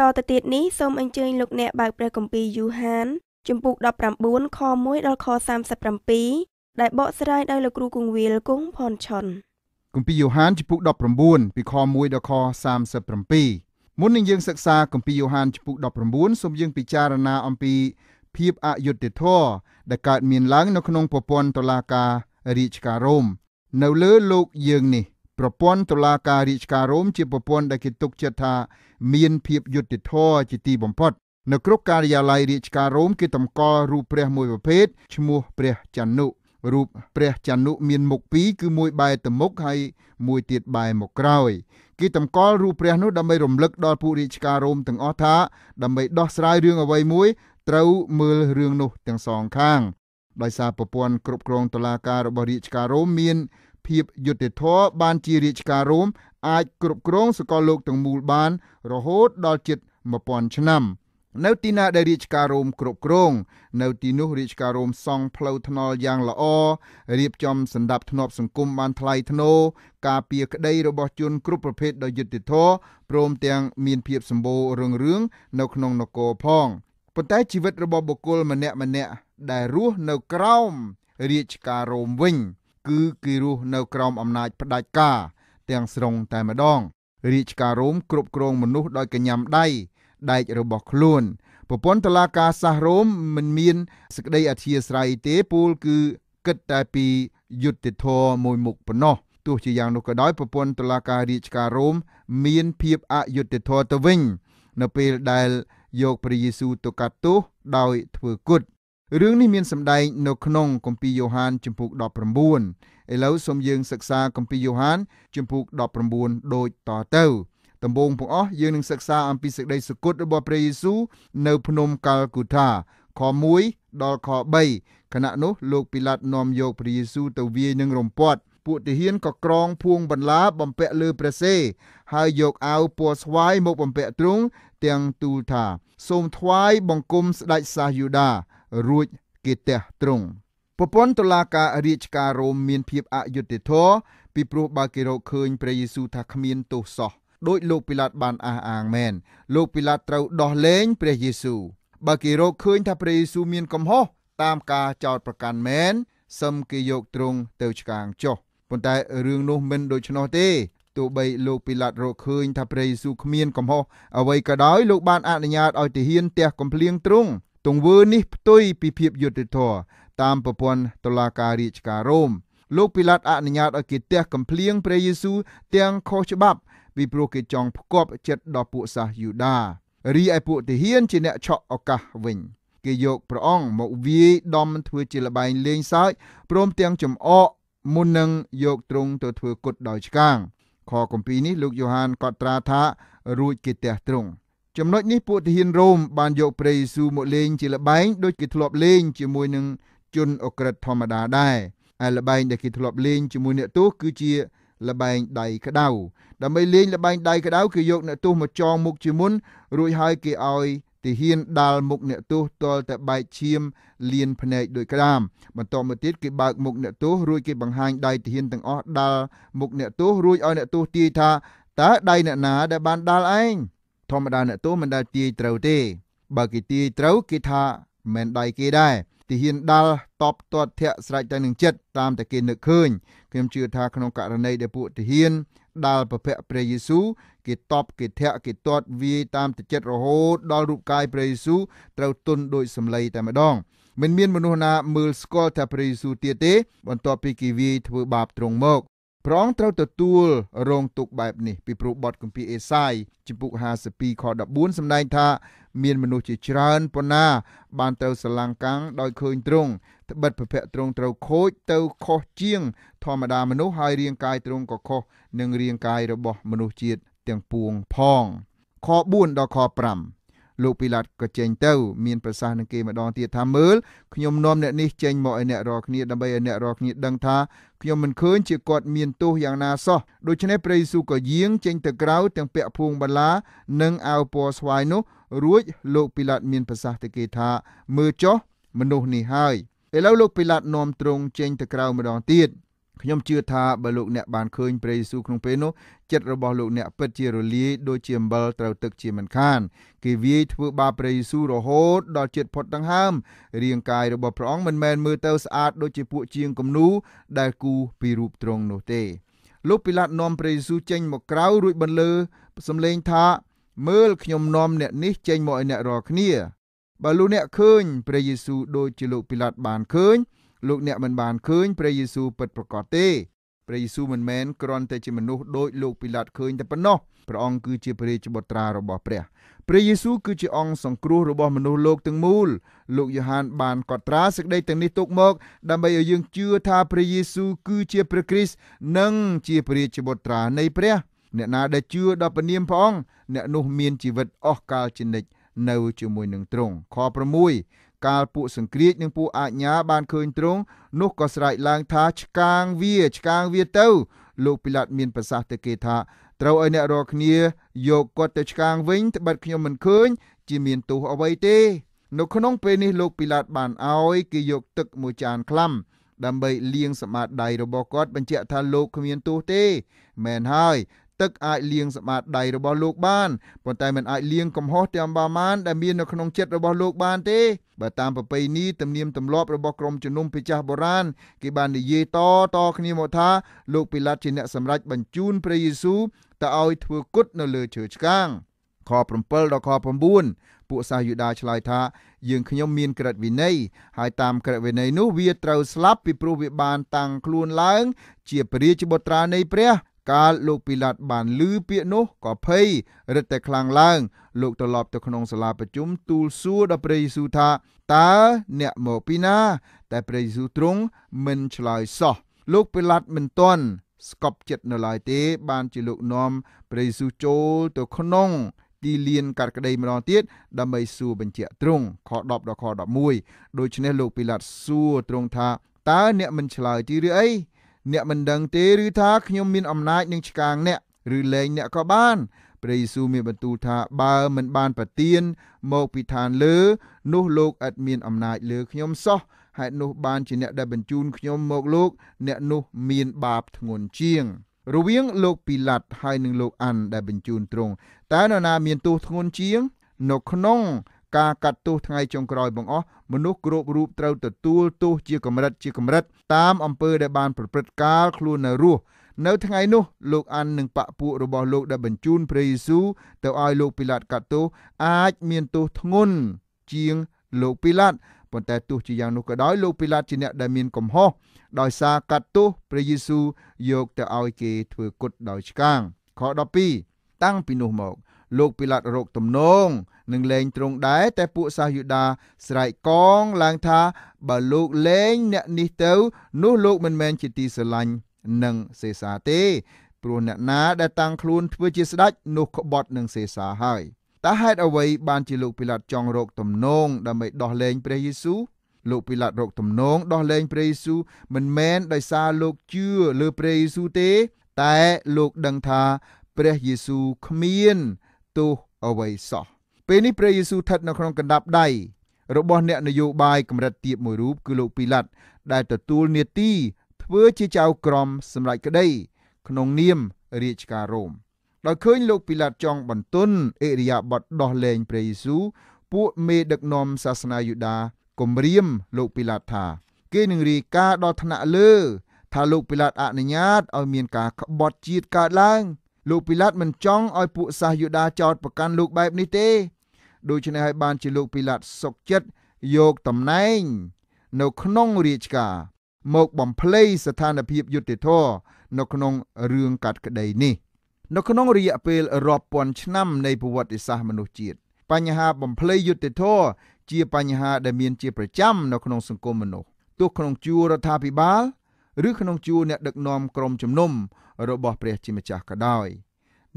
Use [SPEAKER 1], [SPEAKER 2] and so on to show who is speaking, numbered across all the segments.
[SPEAKER 1] បន្តទៅទៀតនេះសូមអញ្ជើញលោកអ្នកបើកព្រះគម្ពីរយូហានជំពូក19ខ1ដល់ខ37ដែលបកស្រាយដោយលោកគ្រូគង្វាលគង់ផនឆុនគម្ពីរយូហានជំពូក19ពីខ1ដល់ខ37មុននឹងយើងសិក្សាគម្ពីរយូហានជំពូក19សូមយើងពិចារណាអំពីភាពអយុត្តិធម៌ដែលកើតមានឡើងនៅក្នុងប្រព័ន្ធតុលាការរាជការរ៉ូមនៅលើលោកយើងនេះប្រព័ន្ធតុលាការរាជការរ៉ូមជាប្រព័ន្ធដែលគេទុកចិត្តថាមានភាពយុត្តិធម៌ជាទីបំផុតនៅគ្រប់ការិយាល័យរាជការរ៉ូមគេតម្កល់រូបព្រះមួយប្រភេទឈ្មោះព្រះចន្ទនុរូបព្រះចន្ទនុមានមុខពីរគឺមួយ បែរទៅមុខហើយមួយទៀតបែរមកក្រោយគេតម្កល់រូបព្រះនោះដើម្បីរំលឹកដល់ពួករាជការរ៉ូមទាំងអស់ថាដើម្បីដោះស្រាយរឿងអ្វីមួយត្រូវមើលរឿងនោះទាំងសងខាងដោយសារប្រព័ន្ធគ្រប់គ្រងតុលាការរបស់រាជការរ៉ូមមានភាពយុត្តិធម៌បានជារាជការរ៉ូមអាចគ្រប់គ្រងសកលលោកទាំងមូលបានរហូតដល់ជិត1000ឆ្នាំនៅទីណាដែលរាជការរ៉ូមគ្រប់គ្រងនៅទីនោះរាជការរ៉ូមសង់ផ្លូវថ្នល់យ៉ាងល្អរៀបចំសណ្ដាប់ធ្នាប់សង្គមបានថ្លៃថ្នូរការពារក្តីរបស់ជន គ្រប់ប្រភេទដោយយុត្តិធម៌ព្រមទាំងមានភាពសម្បូររុងរឿងនៅក្នុងនគរផងប៉ុន្តែជីវិតរបស់បុគ្គលម្នាក់ម្នាក់ដែលរស់នៅក្រោមរាជការរ៉ូមវិញ គឺគេរស់នៅក្រោមអំណាចផ្ដាច់ការទាំងស្រុងតែម្ដងរាជការរ៉ូមគ្រប់គ្រងមនុស្សដោយកញ្ញាំដៃដែករបស់ខ្លួនប្រព័ន្ធតឡាការសាសរ៉ូមមិនមានសេចក្តីអធិស្ឋានទេពូលគឺគិតតែពីយុទ្ធធរមួយមុខប៉ុណ្ណោះទោះជាយ៉ាងនោះក៏ដោយប្រព័ន្ធតឡាការរាជការរ៉ូមមានភាពអយុត្តិធម៌ទៅវិញ នៅពេលដែលយកព្រះយេស៊ូវទៅកាត់ទោសដោយធ្វើគុតរឿងនេះមានសម្ដែងនៅក្នុងគម្ពីរយ៉ូហានជំពូក19ឥឡូវសូមយើងសិក្សាគម្ពីរយ៉ូហានជំពូក19ដូចតទៅដំបូងបងអស់យើងនឹងសិក្សាអំពីសេចក្តីសុគតរបស់ព្រះយេស៊ូវនៅភ្នំកាល់គូថាខ1ដល់ខ3ខណៈនោះលោកពីឡាត់នាំយកព្រះយេស៊ូវទៅវាយនឹងរំពាត់ពួកទាហានក៏ក្រងភួងបន្លាបំពាក់លើព្រះសេហើយយកអាវពណ៌ស្វាយមកបំពាក់ទ្រង់ទាំងទូលថាសូមថ្វាយបង្គំស្ដេចសាសយូដារួចគេទះទ្រង់ប្រព័ន្ធតុលាការរាជការរ៉ូមមានភាពអយុត្តិធម៌ពីព្រោះបើគេរកឃើញព្រះយេស៊ូវថាគ្មានទោសសោះដោយលោកពីឡាតបានអះអាងមែនលោកពីឡាតត្រូវដោះលែងព្រះយេស៊ូវបើគេរកឃើញថាព្រះយេស៊ូវមានកំហុសតាមការចោទប្រកាន់មែនសឹមគេយកទ្រង់ទៅឆ្កាងចុះប៉ុន្តែរឿងនោះមិនដូច្នោះទេទោះបីលោកពីឡាត រកឃើញថាព្រះយេស៊ូវគ្មានកំហុសអ្វីក៏ដោយលោកបានអនុញ្ញាតឲ្យទាហានទះកំភ្លៀងទ្រង់ទង្វើនេះផ្ទុយពីភាពយុត្តិធម៌តាមប្រព័ន្ធតុលាការរាជការរ៉ូមលោកពីឡាតអនុញ្ញាតឲ្យគេទះកំភ្លៀងព្រះយេស៊ូវទាំងខុសច្បាប់ពីព្រោះគេចង់ផ្គប់ចិត្តដល់ពួកសាសយូដារីឯពួកទាហានជាអ្នកឆក់ឱកាសវិញគេយកព្រះអង្គមកវាយដំធ្វើជាលបែងលេងសើចព្រមទាំងចំអកមុននឹងយកទ្រង់ទៅធ្វើគុតដោយឆ្កាងខគម្ពីរនេះលោកយ៉ូហានកត់ត្រាថារួចគេទះទ្រង់ចំណុចនេះពួកទាហានរ៉ូមបានយកព្រះយេស៊ូវមកលេងជាល្បែងដូចគេធ្លាប់លេងជាមួយនឹងជនអក្រិតធម្មតាដែរឯល្បែងដែលគេធ្លាប់លេងជាមួយអ្នកទោសគឺជាល្បែងដៃក្តៅដើម្បីលេងល្បែងដៃក្តៅគឺយកអ្នកទោសមកចងមុខជាមុនរួចហើយគេឲ្យទាហានដាល់មុខអ្នកទោសទាល់តែបែកឈាមលៀនភ្នែកដោយក្តាមបន្តមកទៀតគេបើកមុខអ្នកទោសរួចគេបង្ហាញដៃទាហានទាំងអស់ដាល់មុខអ្នកទោសរួចឲ្យអ្នកទោសទាយថាតើដៃអ្នកណាដែលបានដាល់ឯងធម្មតាអ្នកទោសមិនដែលទាយត្រូវទេ បើគេទាយត្រូវគេថាមិនដៃគេដែរទីហ៊ានដាល់តបទាត់ធាក់ស្រេចតែនឹងចិត្តតាមតែគេនឹកឃើញខ្ញុំជឿថាក្នុងករណីដែលពួកទីហ៊ានដាល់ប្រភពព្រះយេស៊ូវគេតបគេធាក់គេទាត់ វាយតាមទឹកចិត្តរហូតដល់រូបកាយព្រះយេស៊ូវត្រូវទន់ដោយសម្លេងតែម្ដងមិនមានមនុស្សណាមើលស្គាល់ថាព្រះយេស៊ូវទៀតទេបន្ទាប់ពីគេវាយធ្វើបាបទ្រង់មកប្រងត្រូវទទួល រងទុកបែបនេះពីព្រោះបទគម្ពីរអេសាយជំពូក52ខ14សម្ដែង ថា មានមនុស្សជាច្រើនប៉ុណ្ណាបានត្រូវស្រឡាំងកាំងដោយឃើញទ្រង់ត្បិតប្រភៈទ្រង់ត្រូវខូច ទៅខុសជាង ធម្មតាមនុស្សហើយរាងកាយទ្រង់ក៏ខុសនឹងរាងកាយរបស់ មនុស្សជាតិទាំងពួងផងខ4ដល់ខ5លោកពីឡាត់ក៏ចេញទៅ មានប្រសាសន៍នឹងគេម្ដងទៀតថាមើលខ្ញុំនាំអ្នកនេះចេញមកឲ្យអ្នករាល់គ្នាដើម្បីឲ្យអ្នករាល់គ្នាដឹងថាខ្ញុំមិនឃើញជាគាត់មានទោសយ៉ាងណាសោះដូច្នេះព្រះយេស៊ូវក៏យាង ចេញទៅក្រៅទាំងពាក់ភួងបាឡានិងអាវពណ៌ស្វាយនោះរួចលោកពីឡាត់មានប្រសាសន៍ទៅគេថាមើលចុះមនុស្សនេះហើយឥឡូវលោកពីឡាត់នាំទ្រង់ចេញទៅក្រៅម្ដងទៀតខ្ញុំជឿថាបើលោកអ្នកបានឃើញព្រះយេស៊ូវក្នុងពេលនោះចិត្តរបស់លោកអ្នកពិតជារលាយដូចជាអំបិលត្រូវទឹកជាមិនខាន គេវាយធ្វើបាបព្រះយេស៊ូវរហូតដល់ចិត្តផុតដង្ហើមរាងកាយរបស់ព្រះអង្គមិនមែនមើលទៅស្អាតដូចជាពួកជាងគំនូដែលគូពីរូបទ្រង់នោះទេ លោកពីឡាតនាំព្រះយេស៊ូវចេញ មកក្រៅរួចបន្លឺសំឡេងថា មើលខ្ញុំនាំអ្នកនេះ ចេញ មកឲ្យអ្នករាល់គ្នាបើលោកអ្នកឃើញព្រះយេស៊ូវដូចជាលោកពីឡាតបានឃើញលោកអ្នកមិនបានឃើញព្រះយេស៊ូវពិតប្រាកដទេព្រះយេស៊ូវមិនមែនគ្រាន់តែជាមនុស្សដោយលោកពីឡាតឃើញតែប៉ុណ្ណោះព្រះអង្គគឺជាព្រះរាជបុត្រារបស់ព្រះព្រះយេស៊ូវគឺជាអង្គសង្គ្រោះរបស់មនុស្សលោកទាំងមូលលោកយ៉ូហានបានកត់ត្រាសេចក្តីទាំងនេះទុកមកដើម្បីឲ្យយើងជឿថាព្រះយេស៊ូវគឺជាព្រះគ្រីស្ទនិងជាព្រះរាជបុត្រានៃព្រះ អ្នកណាដែលជឿដល់ព្រះនាមព្រះអង្គអ្នកនោះមានជីវិតអស់កលជានិច្ចនៅជាមួយនឹងទ្រង់ខ6កាលពួកសង្គ្រាចនិងពួកអាជ្ញាបានឃើញទ្រង់នោះក៏ស្រែកឡើងថាឆ្កាងវាឆ្កាងវាទៅ លោកពីឡាតមានប្រសាសន៍ទៅគេថាត្រូវឲ្យអ្នករាល់គ្នាយកគាត់ទៅឆ្កាងវិញត្បិតខ្ញុំមិនឃើញ ជាមានទោសអ្វីទេ នៅក្នុងពេលនេះលោកពីឡាតបានឲ្យគេយកទឹកមួយចានខ្លាំដើម្បីលាងសម្អាតដៃរបស់គាត់បញ្ជាក់ថាលោកគ្មានទោសទេមែនហើយទឹកអាចលាងសម្អាតដៃរបស់លោកបានប៉ុន្តែមិនអាចលាងកំហុសទាំងបាមានដែលមាននៅក្នុងចិត្តរបស់លោកបានទេបើតាមប្រពៃណីទំនៀមទម្លាប់របស់ក្រុមជំនុំប្រជាបុរាណគេបាននិយាយតតគ្នាមកថាលោកពីឡាត់ជាអ្នកសម្រេចបញ្ជូនព្រះយេស៊ូវទៅឲ្យធ្វើគុតនៅលើឈើឆ្កាងខ7ដល់ខ9ពួកសាសយូដាឆ្លើយថាយើងខ្ញុំមានក្រឹតវិន័យហើយតាមក្រឹតវិន័យនោះវាត្រូវស្លាប់ពីព្រោះវាបានតាំងខ្លួនឡើងជាព្រះរាជបុត្រានៃព្រះកាលលោកពីឡាតបានឮពាក្យនោះក៏ភ័យរឹតតែខ្លាំងឡើង លោកត្រឡប់ទៅក្នុងសាលាប្រជុំទូលសួរដល់ព្រះយេស៊ូវថាតើអ្នកមកពីណា តែព្រះយេស៊ូវទ្រង់មិនឆ្លើយសោះលោកពីឡាតមិនទាន់ស្កប់ចិត្តនៅឡើយទេបានជាលោកនាំព្រះយេស៊ូវចូលទៅក្នុងទីលានកាត់ក្តីម្ដងទៀតដើម្បីសួរបញ្ជាក់ទ្រង់ខ10ដល់ខ11ដូច្នេះលោកពីឡាតសួរទ្រង់ថាតើអ្នកមិនឆ្លើយទីឬអីអ្នកមិនដឹងទេឬថាខ្ញុំមានអំណាចនឹងឆ្កាងអ្នកឬលែងអ្នកក៏បានព្រះយេស៊ូវមានបន្ទូលថាបើមិនបានប្រទានមកពីឋានលើនោះលោកឥតមានអំណាចលើខ្ញុំសោះហេតុនោះបានជាអ្នកដែលបញ្ជូនខ្ញុំមកលោកអ្នកនោះមានបាបធ្ងន់ជាងរវាងលោកពីឡាត់ហើយនិងលោកអាន់ដែលបញ្ជូនទ្រង់តើនរណាមានទោសធ្ងន់ជាងនៅក្នុងការកាត់ទោសថ្ងៃចុងក្រោយបង្អស់មនុស្សគ្រប់រូបត្រូវទទួលទោសជាកម្រិតជាកម្រិត តាមអំពើដែលបាន ប្រព្រឹត្តកាលខ្លួននៅរស់នៅថ្ងៃនោះលោកអាននិងបពពួករបស់លោកដែលបញ្ជូនព្រះយេស៊ូវទៅឲ្យលោកពីឡាតកាត់ទោសអាចមានទោសធ្ងន់ជាងលោកពីឡាតប៉ុន្តែទោះជាយ៉ាងនោះក៏ដោយលោកពីឡាតជាអ្នកដែលមានកំហុសដោយសារកាត់ទោសព្រះយេស៊ូវយកទៅឲ្យគេធ្វើគុតដោយឆ្កាងខ12តាំងពីនោះមកលោកពិឡាតរោគទំនងនឹងលែងទ្រង់ដែរតែពួកសាសយូដាស្រែកកងឡើងថាបើលោកលែងអ្នកនេះទៅ នោះលោកមិនមែនជាទីស្រឡាញ់នឹងសេសាទេព្រោះអ្នកណាដែលតាំងខ្លួនធ្វើជាស្ដេចនោះក្បត់នឹងសេសាហើយតើហេតុអ្វីបានជាលោកពិឡាតចង់រកទំនង ដើម្បីដោះលែងព្រះយេស៊ូវលោកពិឡាតរកទំនងដោះលែងព្រះយេស៊ូវមិនមែនដោយសារលោកជឿលើព្រះយេស៊ូវទេ តែលោកដឹងថាព្រះយេស៊ូវគ្មានទោសអ្វីសោះពេលនេះព្រះយេស៊ូវស្ថិតនៅក្នុងកណ្ដាប់ដៃរបស់អ្នកនយោបាយកម្រិតទាបមួយរូបគឺលោកពីឡាត់ដែលទទួលនីតិធ្វើជាចៅក្រមសម្រាប់ក្តីក្នុងនាមរាជការរ៉ូមដោយឃើញលោកពីឡាត់ចង់បន្ទន់អេរិយាប័តដោះលែងព្រះយេស៊ូវពួកមេដឹកនាំសាសនាយូដាគំរាមលោកពីឡាត់ថាគេនឹងរាយការណ៍ដល់ថ្នាក់លើថាលោកពីឡាត់អនុញ្ញាតឲ្យមានការក្បត់ជាតិកើតឡើងលោកពីឡាតមិនចង់ឲ្យពួកសាសយូដាចោតប្រកាន់លោក បែបនេះទេ ដូច្នេះហើយបាន ជាលោកពីឡាតសុកចិត្តយកតំណែងនៅក្នុងរាជការ មកបំភ្លៃស្ថានភាពយុត្តិធម៌នៅក្នុងរឿងកាត់ក្តីនេះ នៅក្នុងរយៈពេលរាប់ពាន់ឆ្នាំនៃប្រវត្តិសាស្ត្រមនុស្សជាតិបញ្ហាបំភ្លៃយុត្តិធម៌ជាបញ្ហាដែលមានជាប្រចាំនៅក្នុងសង្គមមនុស្សទោះក្នុងជួររដ្ឋាភិបាលឬក្នុងជួរអ្នកដឹកនាំក្រុមជំនុំរបស់ព្រះជាម្ចាស់ក៏ដោយ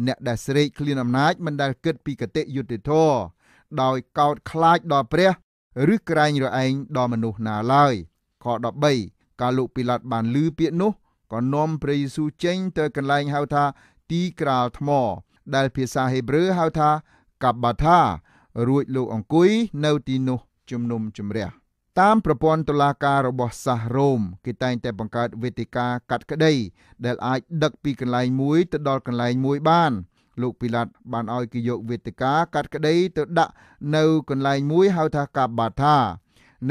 [SPEAKER 1] អ្នកដែលស្រេកឃ្លានអំណាចមិនដែលគិតពីគតិយុត្តិធម៌ដោយកោតខ្លាចដល់ព្រះ ឬក្រែងរឯងដល់មនុស្សណាឡើយខ13កាលលោកពីឡាត់បានលឺពាក្យនោះក៏នាំព្រះយេស៊ូវចេញទៅកន្លែងហៅថា ទីក្រាលថ្ម ដែលភាសាហេប្រឺហៅថាកាបាថារួចលោកអង្គុយនៅទីនោះជំនុំជម្រះ។តាមប្រព័ន្ធតុលាការរបស់សាសរ៉ូមគេតែងតែបង្កើតវេទិកាកាត់ក្តីដែលអាចដឹកពីកន្លែងមួយទៅដល់កន្លែងមួយបានលោកពីឡាត់បានឲ្យគេយកវេទិកាកាត់ក្តី ទៅដាក់នៅ កន្លែងមួយហៅថាកាបាថា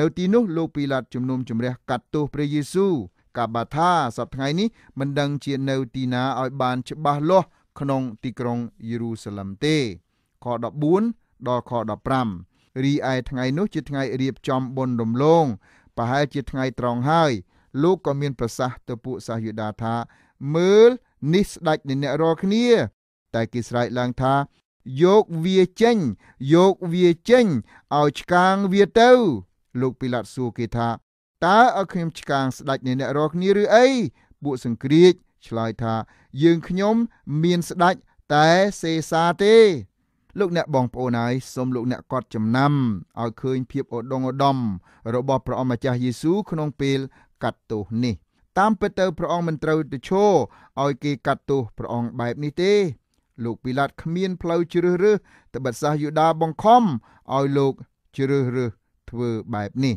[SPEAKER 1] នៅទីនោះ លោកពីឡាត់ជំនុំជម្រះកាត់ទោសព្រះយេស៊ូវកាបាថាសប្តាហ៍នេះមិនដឹងជានៅទីណាឲ្យបានច្បាស់លាស់ក្នុងទីក្រុងយេរូសាឡិមទេខ14ដល់ខ15រីឯថ្ងៃនោះជាថ្ងៃរៀបចំបុណ្យរំលងប្រហែលជាថ្ងៃត្រង់ហើយ លោកក៏មានប្រសាសន៍ទៅពួកសាសយូដាថាមើលនេះស្ដេចនៃអ្នករាល់គ្នា តែគេស្រែកឡើងថាយកវាចេញយកវាចេញឲ្យឆ្កាងវាទៅ លោកពីឡាត់សួរគេថាតើឲ្យខ្ញុំឆ្កាងស្ដេចនៃអ្នករាល់គ្នាឬអីពួកសង្គ្រាចឆ្លើយថាយើងខ្ញុំមានស្ដេចតែសេសាទេលោកអ្នកបងប្អូនហើយសូមលោកអ្នកកត់ចំណាំឲ្យឃើញភាពឧត្តមឧត្តមរបស់ព្រះអង្គម្ចាស់យេស៊ូក្នុងពេលកាត់ទោសនេះតាមពិតទៅព្រះអង្គមិនត្រូវទៅឈរឲ្យគេកាត់ទោសព្រះអង្គបែបនេះទេ លោកពីឡាតគ្មានផ្លូវជ្រើសរើសត្បិតសាសយូដាបង្ខំឲ្យលោកជ្រើសរើសធ្វើបែបនេះ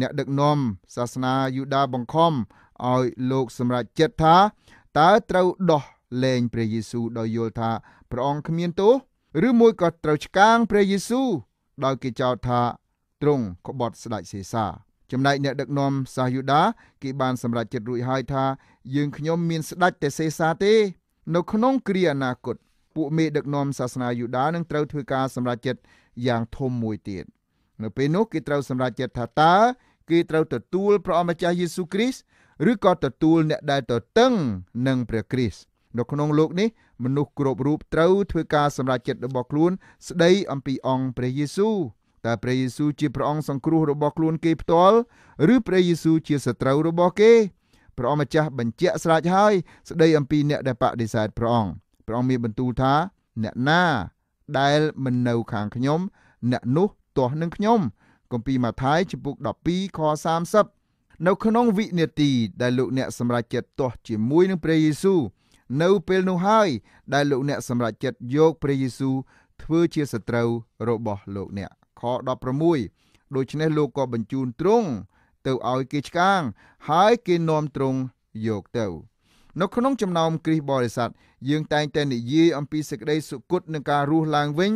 [SPEAKER 1] អ្នកដឹកនាំសាសនាយូដាបង្ខំឲ្យលោកសម្រេចចិត្តថាតើត្រូវដោះលែងព្រះយេស៊ូដោយយល់ថាព្រះអង្គគ្មានទោសឬមួយក៏ត្រូវឆ្កាងព្រះយេស៊ូវដោយគេចោទថាទ្រង់ក្បត់ស្ដេចសេសា ចំណែកអ្នកដឹកនាំសាសយូដាគេបានសម្រេចចិត្តរួចហើយថាយើងខ្ញុំមានស្ដេចតែសេសាទេ នៅក្នុងគ្រាអនាគតពួកមេដឹកនាំសាសនាយូដានឹងត្រូវធ្វើការសម្រេចចិត្តយ៉ាងធំមួយទៀត នៅពេលនោះគេត្រូវសម្រេចចិត្តថាតើគេត្រូវទទួលព្រះអម្ចាស់យេស៊ូវគ្រីស្ទឬក៏ទទួលអ្នកដែលទទឹងនឹងព្រះគ្រីស្ទនៅក្នុងលោកនេះមនុស្សគ្រប់រូបត្រូវធ្វើការសម្រេចចិត្តរបស់ខ្លួនស្ដីអំពីអង្គព្រះយេស៊ូវតើព្រះយេស៊ូវជាព្រះអង្គសង្គ្រោះរបស់ខ្លួនគេផ្ទាល់ឬព្រះយេស៊ូវជាសត្រូវរបស់គេព្រះអង្គម្ចាស់បញ្ជាក់ស្រាច់ហើយស្ដីអំពីអ្នកដែលបដិសេធព្រះអង្គព្រះអង្គមានបន្ទូលថាអ្នកណាដែលមិននៅខាងខ្ញុំ អ្នកនោះទាស់នឹងខ្ញុំគម្ពីរម៉ាថាយជំពូក12ខ30នៅក្នុងវិនាទីដែលលោកអ្នកសម្រេចចិត្តទាស់ជាមួយនឹងព្រះយេស៊ូវនៅពេលនោះហើយ ដែលលោកអ្នកសម្រេចចិត្តយកព្រះយេស៊ូវធ្វើជាសត្រូវ របស់លោកអ្នកខ16ដូច្នេះលោកក៏បញ្ជូនទ្រង់ទៅឲ្យគេឆ្កាង ហើយគេនាំទ្រង់យកទៅនៅក្នុងចំណោមគ្រីស្ទបរិស័ទយើងតែងតែនិយាយអំពីសេចក្តីសុគតនឹងការរស់ឡើងវិញ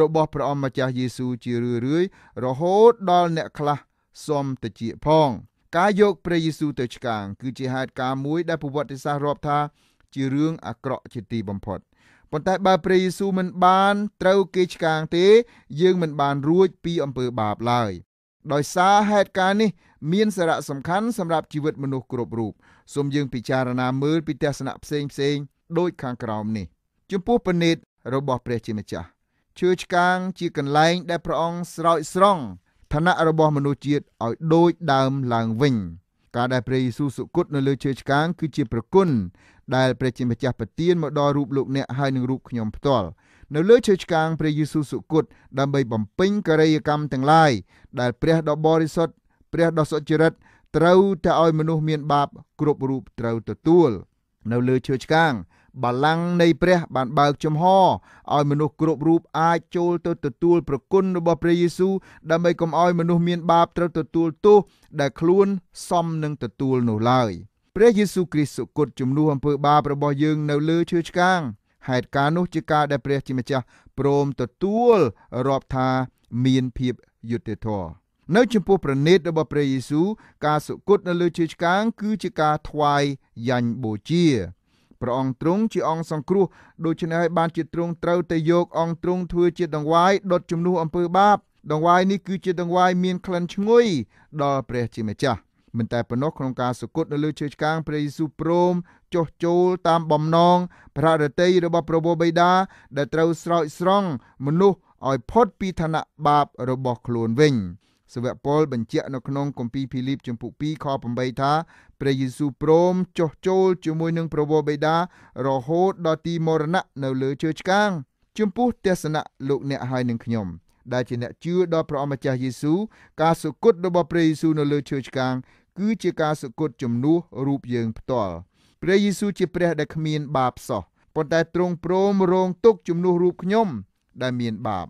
[SPEAKER 1] របស់ព្រះអង្គម្ចាស់យេស៊ូវជារឿយៗរហូតដល់អ្នកខ្លះសុំតិចផង ការយកព្រះយេស៊ូវទៅឆ្កាង គឺជាហេតុការណ៍មួយដែលប្រវត្តិសាស្ត្ររាប់ថាជារឿងអាក្រក់ជាទីបំផុតប៉ុន្តែបើព្រះយេស៊ូវមិនបានត្រូវគេឆ្កាង ទេ យើងមិនបានរួចពីអំពើបាបឡើយដោយសារហេតុការណ៍នេះ មានសារៈសំខាន់សម្រាប់ជីវិតមនុស្សគ្រប់រូបសូមយើងពិចារណាមើលពីទស្សនៈផ្សេងផ្សេងដូចខាងក្រោមនេះចំពោះពនេតរបស់ព្រះជាម្ចាស់ឈើឆ្កាងជាកន្លែង ដែលព្រះអង្គស្រោចស្រង់ឋានៈរបស់មនុស្សជាតិឲ្យដូចដើមឡើងវិញការដែលព្រះយេស៊ូវសុគតនៅលើឈើឆ្កាង គឺជាប្រគុណដែលព្រះជាម្ចាស់ប្រទានមកដល់រូបលោកអ្នកហើយនឹងរូបខ្ញុំផ្ទាល់នៅលើឈើឆ្កាងព្រះយេស៊ូវសុគតដើម្បីបំពេញកិរិយាកម្មទាំងឡាយដែលព្រះដ៏បរិសុទ្ធព្រះដ៏សុចរិតត្រូវតែឲ្យមនុស្សមានបាបគ្រប់រូបត្រូវទទួលនៅលើឈើឆ្កាងបលាំងនៃព្រះបានបើកចំហឲ្យមនុស្សគ្រប់រូបអាចចូលទៅទទួលប្រគុណរបស់ព្រះយេស៊ូវដើម្បីកុំឲ្យមនុស្សមានបាបត្រូវទទួលទោសដែលខ្លួនសមនឹងទទួលនោះឡើយ។ព្រះយេស៊ូវគ្រីស្ទសុគតជំនួសអំពើបាបរបស់យើងនៅលើឈើឆ្កាងហេតុការណ៍នោះជាការដែលព្រះជាម្ចាស់ព្រមទទួលរាប់ថាមានភាពយុត្តិធម៌នៅចំពោះប្រណិតរបស់ព្រះយេស៊ូវការសុគតនៅលើឈើឆ្កាងគឺជាការថ្វាយយ៉ាញ់បូជាព្រះអង្គទ្រង់ជាអង្គសង្គ្រោះដូច្នេះហើយបានជាទ្រង់ត្រូវតែយកអង្គទ្រង់ធ្វើជាដង្វាយដុតជំនួសអំពើបាប ដង្វាយនេះគឺជាដង្វាយមានក្លិនឈ្ងុយដល់ព្រះជាម្ចាស់មិនតែប៉ុណ្ណោះក្នុងការសុគតនៅលើជើងឆ្កាងព្រះយេស៊ូវព្រមចុះចូលតាមបំណងព្រះរតីរបស់ព្រះវរបិតាដែលត្រូវស្រោចស្រង់មនុស្សឲ្យផុតពីឋានៈបាបរបស់ខ្លួនវិញសវៈពលបញ្ជាក់នៅក្នុងគម្ពីរភីលីបជំពូក2ខ8ថាព្រះយេស៊ូវព្រមចុះចូលជាមួយនឹងព្រះវរបិតារហូតដល់ទីមរណៈនៅលើជើងឆ្កាងជំពូកទស្សនៈលោកអ្នកហើយនឹងខ្ញុំដែលជាអ្នកជឿដល់ព្រះអម្ចាស់យេស៊ូវការសុគតរបស់ព្រះយេស៊ូវនៅលើឈើឆ្កាងគឺជាការសុគតជំនួសរូបយើងផ្ទាល់ព្រះយេស៊ូវជាព្រះដែលគ្មានបាបសោះប៉ុន្តែទ្រង់ព្រមរងទុក្ខជំនួសរូបខ្ញុំដែលមានបាប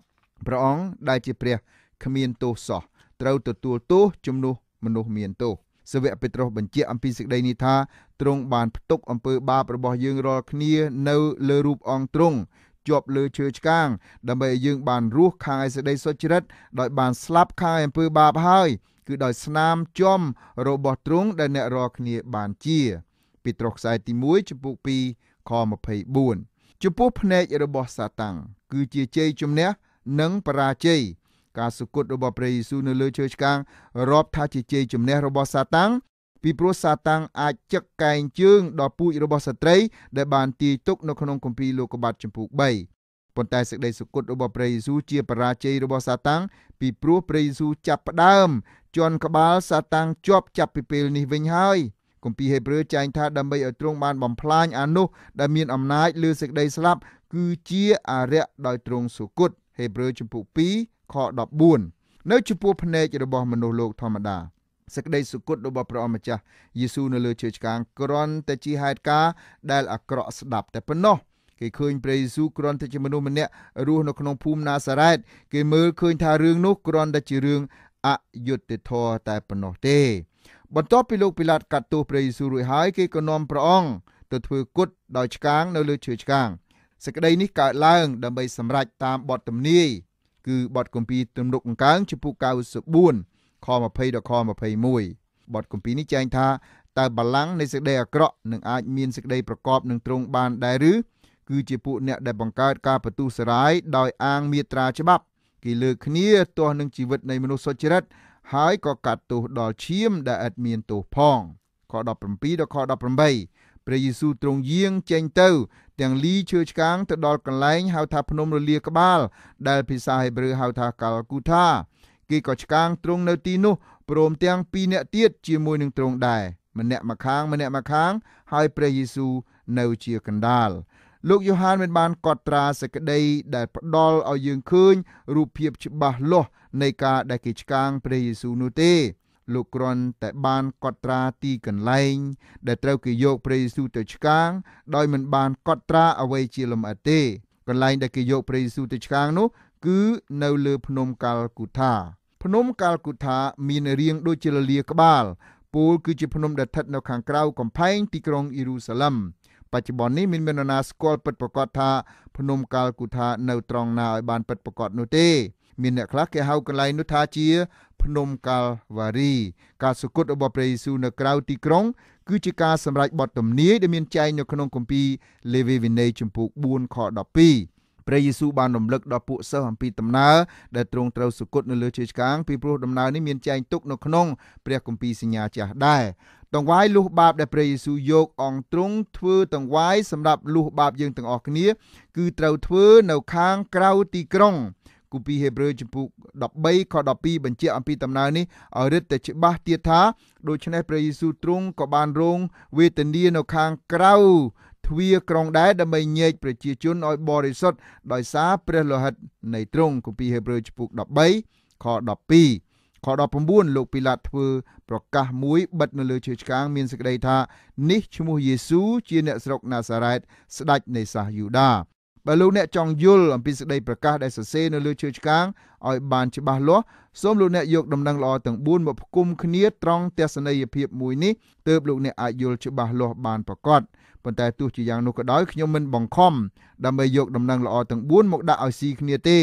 [SPEAKER 1] ព្រះអង្គដែលជាព្រះគ្មានទោសសោះត្រូវទទួលទោសជំនួសមនុស្សមានទោសសាវកពេត្រុសបញ្ជាក់អំពីសេចក្តីនេះថាទ្រង់បានផ្ទុកអំពើបាបរបស់យើងរាល់គ្នានៅលើរូបអង្គទ្រង់ជាប់លើឈើឆ្កាង ដើម្បីឲ្យយើងបានរស់ខាងឯសេចក្តីសុចរិតដោយបានស្លាប់ខាងឯអំពើបាបហើយគឺដោយស្នាមជំរបស់ទ្រង់ដែលអ្នករាល់គ្នា បានជា ពីត្រុសខ្សែទី1ចំពុក2ខ24ចំពោះភ្នែករបស់សាតាំងគឺជាជ័យជំនះនិងបរាជ័យការសុគតរបស់ព្រះយេស៊ូវនៅលើឈើឆ្កាងរាប់ថាជាជ័យជំនះរបស់សាតាំងពីព្រោះសាតាំងអាចចឹកកែងជើងដល់ពូជរបស់ស្ត្រីដែលបានទាយទុកនៅក្នុងគម្ពីរលោកុបាតចំពុក3ប៉ុន្តែសេចក្តីសុគតរបស់ព្រះយេស៊ូវជាបរាជ័យរបស់សាតាំងពីព្រោះព្រះយេស៊ូវចាប់ផ្ដើម ជន់ក្បាលសាតាំងជាប់ចាប់ពីពេលនេះវិញហើយគម្ពីរហេព្រើរចែងថាដើម្បីឲ្យទ្រង់បានបំផ្លាញអានោះដែលមានអំណាចលើសេចក្តីស្លាប់ គឺជាអរិយដោយទ្រង់សុគតហេព្រើរចំពុ2ខ14នៅចំពោះភ្នែករបស់មនុស្សលោក ធម្មតាសេចក្តីសុគតរបស់ព្រះអម្ចាស់យេស៊ូវនៅលើជើងឆ្កាងគ្រាន់តែជាហេតុការដែលអាក្រក់ស្ដាប់តែប៉ុណ្ណោះគេឃើញព្រះយេស៊ូវគ្រាន់តែជាមនុស្សម្នាក់រស់នៅក្នុងភូមិណាសារ៉េតគេមើលឃើញថារឿងនោះគ្រាន់តែជារឿងអយុត្តិធម៌តែប៉ុណ្ណោះទេបន្ទាប់ពីលោកពីឡាតកាត់ទោសព្រះយេស៊ូវរួចហើយគេក៏នាំព្រះអង្គទៅធ្វើគុតដោយឆ្កាងនៅលើឈើឆ្កាងសេចក្តីនេះកើតឡើងដើម្បីសម្រេចតាមបទទំនាយគឺបទគម្ពីរទំនុកអង្កើងចំពុក94ខ20ដល់ខ21បទគម្ពីរនេះចែងថាតើបលាំងនៃសេចក្តីអាក្រក់នឹងអាចមានសេចក្តីប្រកបនឹងទ្រង់បានដែរឬគឺជាពួកអ្នកដែលបង្កើតការបន្ទុះសារាយដោយអាងមាត្រាច្បាប់គេលើគ្នាទាស់នឹងជីវិតនៃមនុស្សសុចរិតហើយក៏កាត់ទោសដល់ឈាមដែលឥតមានទោសផងខ17ដល់ខ18ព្រះយេស៊ូវទ្រង់យាងចេញទៅ ទាំងលីឈើឆ្កាងទៅដល់កន្លែងហៅថាភ្នំរលាក្បាលដែលភាសាហេប្រឺហៅថាកាល់គូថាគេក៏ឆ្កាងទ្រង់នៅទីនោះព្រមទាំងពីរនាក់ទៀតជាមួយនឹងទ្រង់ដែរម្នាក់ម្ខាងម្នាក់ម្ខាង ហើយព្រះយេស៊ូវនៅជាកណ្ដាលលោកយូហានមិនបានកត់ត្រាសេចក្តីដែលផ្ដល់ឲ្យយើងឃើញរូបភាពច្បាស់លាស់នៃការដែលគេឆ្កាងព្រះយេស៊ូវនោះទេ លោកគ្រាន់តែបានកត់ត្រាទីកន្លែងដែលត្រូវគេយកព្រះយេស៊ូវទៅឆ្កាង ដោយមិនបានកត់ត្រាអ្វីជាលម្អិតទេ កន្លែងដែលគេយកព្រះយេស៊ូវទៅឆ្កាងនោះ គឺនៅលើ ភ្នំកាល់គូថា ភ្នំកាល់គូថា មានរាងដូចជាលលាក្បាលពូលគឺជាភ្នំដែលស្ថិតនៅខាងក្រៅកំផែងទីក្រុងយេរូសាឡិមបច្ចុប្បន្ននេះមានមាននរណាស្គាល់ពិតប្រាកដថាភ្នំកាល់គូថានៅត្រង់ណាឲ្យបានពិតប្រាកដនោះទេ មានអ្នកខ្លះគេហៅកន្លែងនោះថាជា ភ្នំកាល់វ៉ារីការសុគតរបស់ព្រះយេស៊ូវនៅក្រៅទីក្រុង គឺជាការសម្រេចបទទំនាយដែលមានចែងនៅក្នុងគម្ពីរលេវីវិន័យចំពោះ4ខ12ព្រះយេស៊ូវបានរំលឹកដល់ពួកសិស្សអំពីដំណើរដែលទ្រង់ត្រូវសុគតនៅលើជាឆ្កាង ពីព្រោះដំណើរនេះមានចែងទុកនៅក្នុង ព្រះគម្ពីរសញ្ញាចាស់ដែរតង្វាយលុះបាបដែលព្រះយេស៊ូវយកអង្គទ្រង់ធ្វើតង្វាយសម្រាប់លុះបាបយើងទាំងអស់គ្នាគឺត្រូវធ្វើនៅខាងក្រៅទីក្រុងគម្ពីរហេព្រើរជំពូក13ខ12បញ្ជាក់អំពីដំណើរនេះឲ្យរឹតតែច្បាស់ទៀតថាដូច្នេះព្រះយេស៊ូវទ្រង់ក៏បានរងវេទនានៅខាងក្រៅទ្វារក្រុងដែរដើម្បីញែកប្រជាជនឲ្យបរិសុទ្ធដោយសារព្រះលោហិតនៃទ្រង់គម្ពីរហេព្រើរជំពូក13ខ12ខ19លោកពីឡាតធ្វើប្រកាសមួយ បិទនៅលើជើងឆ្កាង មានសេចក្តីថានេះឈ្មោះយេស៊ូជាអ្នកស្រុក ណាសារ៉េតស្ដេចនៃសាសយូដាបើលោកអ្នកចង់យល់អំពីសេចក្តីប្រកាសដែលសរសេរនៅលើជើងឆ្កាងឲ្យបានច្បាស់លាស់សូមលោកអ្នកយកដំណឹងល្អទាំង4មកផ្គុំគ្នាត្រង់ទស្សនីយភាពមួយនេះទើបលោកអ្នកអាចយល់ច្បាស់លាស់បានប្រកបប៉ុន្តែទោះជាយ៉ាងនោះក៏ដោយខ្ញុំមិនបង្ខំដើម្បីយក ដំណឹងល្អទាំង4មកដាក់ឲ្យស៊ីគ្នាទេ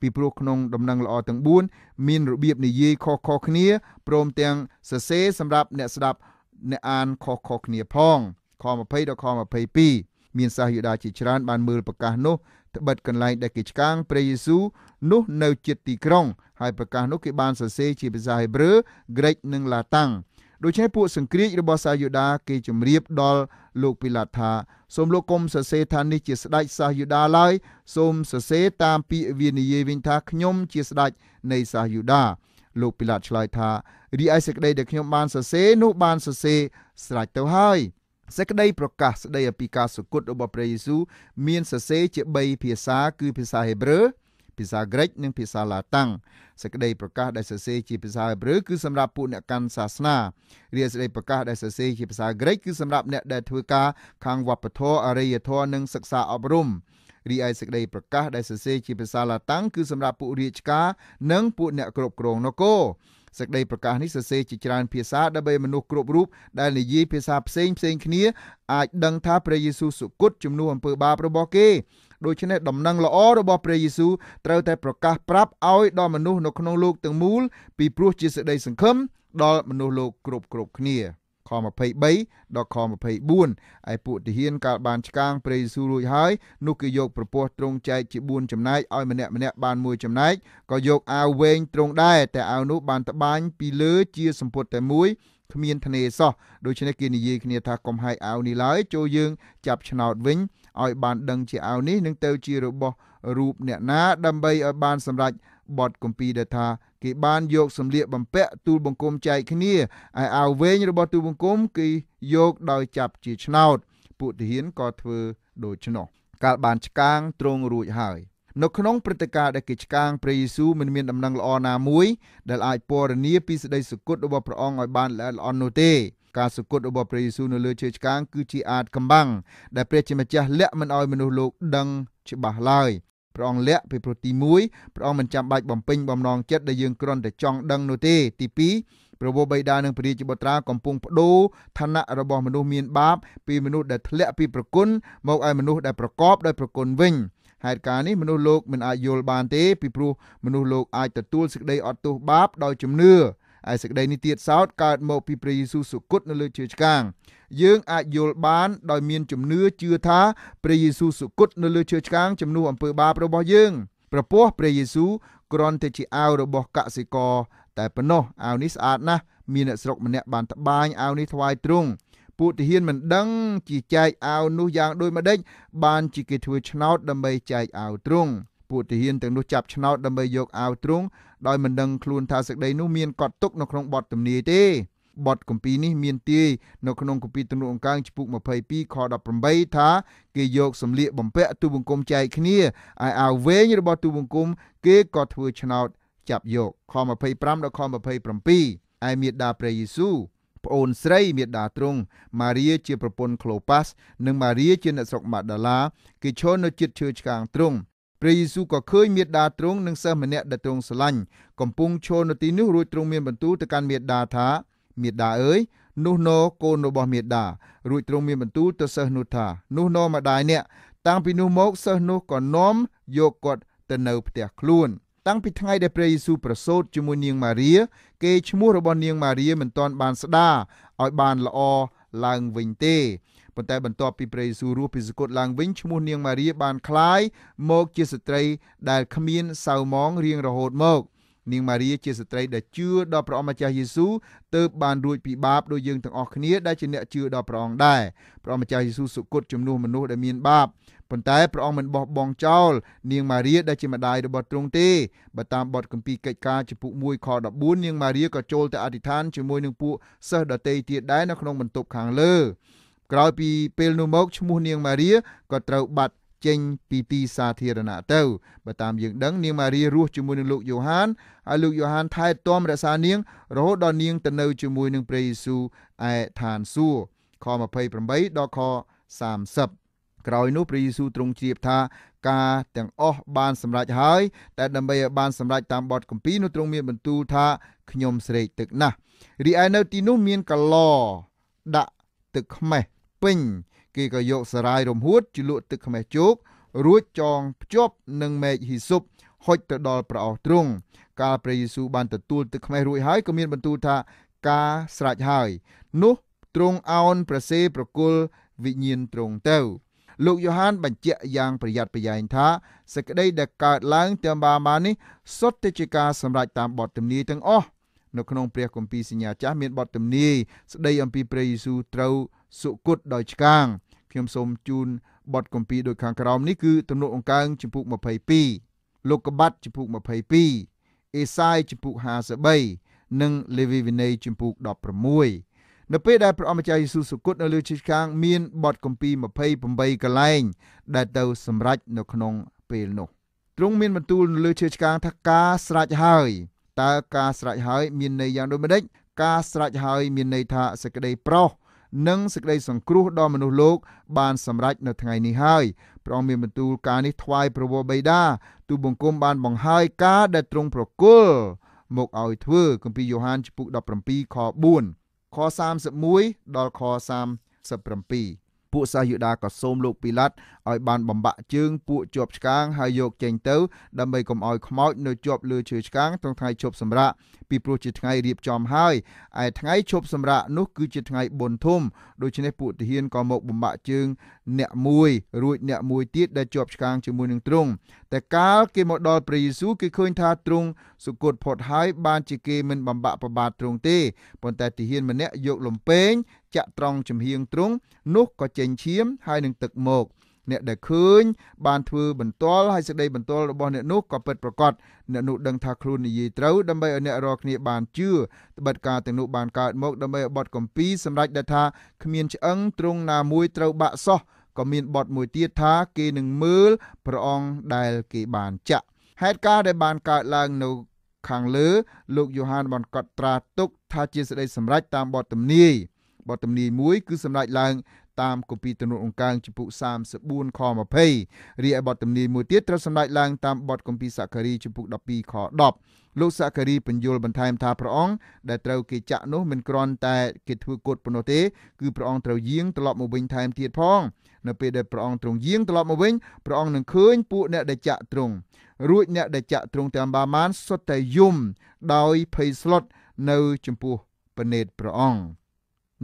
[SPEAKER 1] ពីព្រោះក្នុងដំណឹងល្អទាំង4មានរបៀបនិយាយខុសៗគ្នាព្រមទាំងសរសេរសម្រាប់អ្នកស្ដាប់អ្នកអានខុសៗគ្នាផងខ20ដល់ខ22មានសាសយូដាជាច្រើនបានមើលប្រកាសនោះត្បិតកន្លែងដែលគេឆ្កាងព្រះយេស៊ូវនោះនៅចិត្តទីក្រុង ហើយប្រកាសនោះគេបានសរសេរជាភាសាហេប្រឺ Greek និង Latin ដូច្នេះពួកសង្គ្រាចរបស់សាយូដាគេជម្រាបដល់លោកពីឡាតថាសូមលោកកុំសរសេរថានេះជាស្ដេចសាយូដាឡើយសូមសរសេរតាមពាក្យវិនិយាយវិញថាខ្ញុំជាស្ដេចនៃសាយូដាលោកពីឡាតឆ្លើយថារីឯសេចក្តីដែលខ្ញុំបានសរសេរនោះបានសរសេរស្រេចទៅហើយសេចក្តីប្រកាសស្តីអំពីការសុគតរបស់ព្រះយេស៊ូវមានសរសេរជា3ភាសាគឺភាសាហេប្រឺភាសាក្រិកនិងភាសាឡាតាំងសេចក្តីប្រកាសដែលសរសេរជាភាសាហេប្រឺគឺសម្រាប់ពួកអ្នកកាន់សាសនារីឯសេចក្តីប្រកាសដែលសរសេរជាភាសាក្រិកគឺសម្រាប់អ្នកដែលធ្វើការខាងវប្បធម៌អរិយធម៌និងសិក្សាអប់រំរីឯសេចក្តីប្រកាសដែលសរសេរជាភាសាឡាតាំងគឺសម្រាប់ពួករាជការនិងពួកអ្នកគ្រប់គ្រងនគរសេចក្តីប្រកាសនេះសរសេរជាច្រើនភាសាដើម្បីមនុស្សគ្រប់រូបដែលនិយាយភាសាផ្សេងផ្សេងគ្នាអាចដឹងថាព្រះយេស៊ូវសុគតជំនួសអំពើបាបរបស់គេដូច្នេះដំណឹងល្អរបស់ព្រះយេស៊ូវត្រូវតែប្រកាសប្រាប់ឲ្យដល់មនុស្សនៅក្នុងលោកទាំងមូលពីព្រោះជាសេចក្តីសង្ឃឹមដល់មនុស្សលោកគ្រប់គ្រប់គ្នាខ23ដល់ខ24ឯពួកទាហានកាលបានឆ្កាងព្រះយេស៊ូវរួចហើយនោះគេយកប្រពោះទ្រង់ចែកជា4ចំណែកឲ្យម្នាក់ម្នាក់បានមួយចំណែកក៏យកអាវវែងទ្រង់ដែរតែអាវនោះបានត្បាញពីលើជាសម្ពុតតែមួយគ្មានធ្នេសោះដូច្នេះគេនិយាយគ្នាថាកុំហាយអាវនេះឡើយចូលយើងចាប់ឆ្នោតវិញឲ្យបានដឹងជាអាវនេះនឹងទៅជារបស់រូបអ្នកណាដើម្បីឲ្យបានសម្រេចបទគម្ពីរដែលថាគេបានយកសម្លៀកបំពាក់ទូលបង្គំចែកគ្នាឯអាវវែងរបស់ទូលបង្គំគឺយកដោយចាប់ជាឆ្នោត ពួកទាហានក៏ធ្វើដូច្នោះកាលបានឆ្កាងទ្រង់រួចហើយនៅក្នុងព្រឹត្តិការណ៍ដែលគេឆ្កាងព្រះយេស៊ូវមិនមានដំណឹងល្អណាមួយដែលអាចពណ៌នាពីសេចក្តីសុគតរបស់ព្រះអង្គឲ្យបានល្អិតល្អន់នោះទេការសុគតរបស់ព្រះយេស៊ូវនៅលើជើងឆ្កាងគឺជាអាចកម្បាំងដែលព្រះជាម្ចាស់លាក់មិនឲ្យមនុស្សលោកដឹងច្បាស់ឡើយព្រះអង្គលាក់ពីព្រោះទី1ព្រះអង្គមិនចាំបាច់បំពេញបំណងចិត្តដែលយើងគ្រាន់តែចង់ដឹងនោះទេទី2ព្រះវរបិតានិងព្រះរាជបុត្រាកំពុងបដូរឋានៈរបស់មនុស្សមានបាប ពីមនុស្សដែលធ្លាក់ពីប្រគុណមកឲ្យមនុស្សដែលប្រកបដោយប្រគុណវិញហេតុការណ៍នេះមនុស្សលោកមិនអាចយល់បានទេពីព្រោះមនុស្សលោកអាចទទួលសេចក្តីអត់ទោសបាបដោយជំនឿឯសេចក្តីនេះទៀតសោតកើតមកពីព្រះយេស៊ូវសុគតនៅលើជើងឆ្កាងយើងអាចយល់បានដោយមានជំនឿជឿថាព្រះយេស៊ូវសុគតនៅលើជើងឆ្កាងជំនួសអំពើបាបរបស់យើងប្រពោះព្រះយេស៊ូវគ្រាន់តែជាអាវរបស់កសិករតែប៉ុណ្ណោះអាវនេះស្អាតណាស់មានអ្នកស្រុកម្នាក់បានត្បាញអាវនេះថ្វាយទ្រង់ពួកទាហានមិនដឹងជាចែកអាវនោះយ៉ាងដូចម្ដេចបានជាគេធ្វើឆ្នោតដើម្បីចែកអាវទ្រង់ពួកទាហានទាំងនោះចាប់ឆ្នោតដើម្បីយកអាវទ្រូងដោយមិនដឹងខ្លួនថាសេចក្តីនោះមានកត់ទុកនៅក្នុងបទទំនាយទេបទកម្ពីនេះមានទាយនៅក្នុងកម្ពីទំនុកអង្កើងជំពូក22ខ18ថាគេយកសម្លៀកបំពាក់ទូបង្គំចែកគ្នាឯអាវវែងរបស់ទូបង្គំគេក៏ធ្វើឆ្នោតចាប់យកខ25ដល់ខ27ឯមេដាព្រះយេស៊ូវប្អូនស្រីមេដាទ្រង់ម៉ារីជាប្រពន្ធក្លូប៉ាស និងម៉ារីជាអ្នកស្រុកម៉ាដាឡាគេឈរនៅជិតឈើឆ្កាងទ្រង់ព្រះយេស៊ូវក៏ឃើញមេដាទ្រង់និងសិស្សម្នាក់ដែលទ្រង់ស្រឡាញ់កំពុងឈរនៅទីនោះរួចទ្រង់មានបន្ទូលទៅកាន់មេដាថាមេដាអើយនោះណោកូនរបស់មេដារួចទ្រង់មានបន្ទូលទៅសិស្សនោះថា នោះណោម្ដាយអ្នក តាំងពីនោះមកសិស្សនោះក៏នាំយកគាត់ទៅនៅផ្ទះខ្លួនតាំងពីថ្ងៃដែលព្រះយេស៊ូវប្រសូតជាមួយនាងម៉ារីគេឈ្មោះរបស់នាងម៉ារីមិនទាន់បានស្ដារឲ្យបានល្អឡើងវិញទេប៉ុន្តែបន្ទាប់ពីព្រះយេស៊ូវរស់ពីសគត់ឡើងវិញឈ្មោះនាងម៉ារីបានคล้ายមកជាស្ត្រីដែលគ្មានសៅមងរៀងរហូតមក នាងម៉ារីជាស្ត្រីដែលជឿដល់ព្រះអម្ចាស់យេស៊ូវទើបបានរួចពីបាបដោយយើងទាំងអស់គ្នាដែលជាអ្នកជឿដល់ព្រះអង្គដែរព្រះអម្ចាស់យេស៊ូវសុគតជំនួសមនុស្សដែលមានបាបប៉ុន្តែព្រះអង្គមិនបោះបង់ចោលនាងម៉ារីដែលជាម្ដាយរបស់ទ្រង់ទេបើតាមបទគម្ពីរកិច្ចការចំពុក1ខ14នាងម៉ារីក៏ចូលទៅអធិដ្ឋានជាមួយនឹងពួកសិស្សដទៃទៀតដែរនៅក្នុងបន្ទប់ខាងលើក្រោយពីពេលនោះមកឈ្មោះនាងម៉ារីក៏ត្រូវបាត់ចេញពីទីសាធារណៈទៅបើតាមយើងដឹង នាងម៉ារីរស់ជាមួយនឹងលោកយូហានហើយលោកយូហានថែទាំរក្សានាងរហូតដល់នាងទៅនៅជាមួយនឹងព្រះយេស៊ូវឯឋានសួគ៌ខ28ដល់ខ30ក្រោយនោះព្រះយេស៊ូវទ្រង់ជ្រាបថា ការទាំងអស់បានសម្រេចហើយតែដើម្បីឲ្យបានសម្រេចតាមបទគម្ពីរនោះទ្រង់មានបន្ទូលថាខ្ញុំស្រេកទឹកណាស់រីឯនៅទីនោះមានកឡោដាក់ទឹកខ្មេះពេញគេក៏យកសារាយរំហួតជ្រលក់ទឹកខ្មេះជោគរួចចងភ្ជាប់នឹងមែកហ៊ីសុបហុចទៅដល់ប្រអស់ទ្រង់កាលព្រះយេស៊ូវបានទទួលទឹកខ្មេះរួចហើយក៏មានបន្ទូលថាការស្រេចហើយ នោះទ្រង់អោនប្រសេប្រគល់វិញ្ញាណទ្រង់ទៅលោកយ៉ូហាន បញ្ជាក់យ៉ាងប្រយ័ត្នប្រយែងថាសេចក្តីដែលកើតឡើងតាមបាម៉ានេះសុទ្ធតែជាការសម្រេចតាមបទទំនាយទាំងអស់នៅក្នុងព្រះគម្ពីរសញ្ញាចាស់មានបទទំនាយស្ដីអំពីព្រះយេស៊ូវត្រូវសុគតដោយឆ្កាងខ្ញុំសូមជូនបទគម្ពីរដូចខាងក្រោមនេះគឺទំនុកអង្កើងចំពុក22លោកកបាត់ចំពុក22អេសាយចំពុក53និងលេវីវិន័យចំពុក16នៅពេលដែលព្រះអម្ចាស់យេស៊ូវសុគតនៅលើជីខាងមានបទគម្ពីរ28កន្លែងដែលទៅសម្រេចនៅក្នុងពេលនោះទ្រង់មានបន្ទូលនៅលើឈើឆ្កាងថាការស្រេចហើយតើការស្រេចហើយមានន័យយ៉ាងដូចម្តេចការស្រេចហើយមានន័យថាសេចក្តីប្រោសនិងសេចក្តីសង្គ្រោះដល់មនុស្សលោក បានសម្រេចនៅថ្ងៃនេះហើយព្រះអង្គមានបន្ទូលការនេះថ្វាយប្រវោបិតាទូបង្គំបានបង្ហើយការដែលទ្រង់ប្រគល់មកឲ្យធ្វើគម្ពីរយ៉ូហានជំពូក17ខ4ខ31ដល់ខ37ពួកសាសយូដាក៏សូមលោកពីឡាត់ឲ្យបានបំបាក់ជើងពួកជាប់ឆ្កាងហើយយកចេញទៅដើម្បីកុំឲ្យខ្មោចនៅជាប់លើឈើឆ្កាងក្នុងថ្ងៃឈប់សម្រាកពីព្រោះជាថ្ងៃរៀបចំហើយឯថ្ងៃឈប់សម្រាកនោះ គឺជាថ្ងៃបុណ្យធំដូច្នេះពួកទាហានក៏មកបំបាក់ជើងអ្នកមួយរួចអ្នកមួយទៀតដែលជាប់ឆ្កាងជាមួយនឹងទ្រង់តែកាលគេមកដល់ព្រះយេស៊ូវគេឃើញថាទ្រង់សុគតផុតហើយបានជាគេមិនបំបាក់ប្របាទទ្រង់ទេប៉ុន្តែទាហានម្នាក់យកលំពេងចាក់ត្រង់ចំហៀងទ្រង់នោះក៏ចេញឈាមហើយនឹងទឹកមកអ្នកដែលឃើញបានធ្វើបន្ទាល់ហើយសេចក្តីបន្ទាល់របស់អ្នកនោះក៏ពិតប្រាកដអ្នកនោះដឹងថាខ្លួននិយាយត្រូវដើម្បីឲ្យអ្នករាល់គ្នាបានជឿត្បិតការទាំងនោះបានកើតមកដើម្បីឲ្យបទកម្ពីសម្រាប់ដែលថាគ្មានឆ្អឹងទ្រង់ណាមួយត្រូវបាក់សោះក៏មានបទមួយទៀតថាគេនឹងមើលព្រះអង្គដែលគេបានចាក់ហេតុការណ៍ដែលបានកើតឡើងនៅខាងលើលោកយូហានបានកត់ត្រាទុកថាជាសេចក្តីសម្រេចតាមបទទំនាយបទទំនាយមួយ គឺសម្រេចឡើងតាមគម្ពីរទំនុកអង្កើងចំពុក34ខ20រីឯបទទំនាយមួយទៀតត្រូវសម្ដែងឡើងតាមបទគម្ពីរសាការីចំពុក12ខ10លោកសាការីបញ្យលបន្ថែមថាព្រះអង្គដែលត្រូវគេចាក់នោះមិនគ្រាន់តែគេធ្វើគុតប៉ុណ្ណោះទេគឺព្រះអង្គត្រូវយាងត្រឡប់មកវិញថែមទៀតផងនៅពេលដែលព្រះអង្គទ្រង់យាងត្រឡប់មកវិញព្រះអង្គនឹងឃើញពួកអ្នកដែលចាក់ទ្រង់រួចអ្នកដែលចាក់ទ្រង់តាមបាមានសុទ្ធតែយំដោយភ័យស្លុតនៅចំពោះពនេតព្រះអង្គ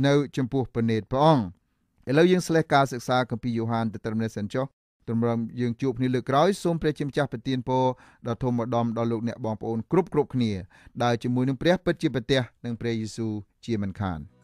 [SPEAKER 1] នៅចំពោះពនេតព្រះអង្គឥឡូវយើងស្លេះការសិក្សាគម្ពីរយូហានទៅត្រឹមនេះសិនចុះទម្រាំយើងជួបគ្នាលើកក្រោយសូមព្រះជាម្ចាស់ប្រទានពរដល់ធម្មឧត្តមដល់លោកអ្នកបងប្អូនគ្រប់គ្រប់គ្នាដែលជាមួយនឹងព្រះពិតជាប្រទះនឹងព្រះយេស៊ូវជាមិនខាន។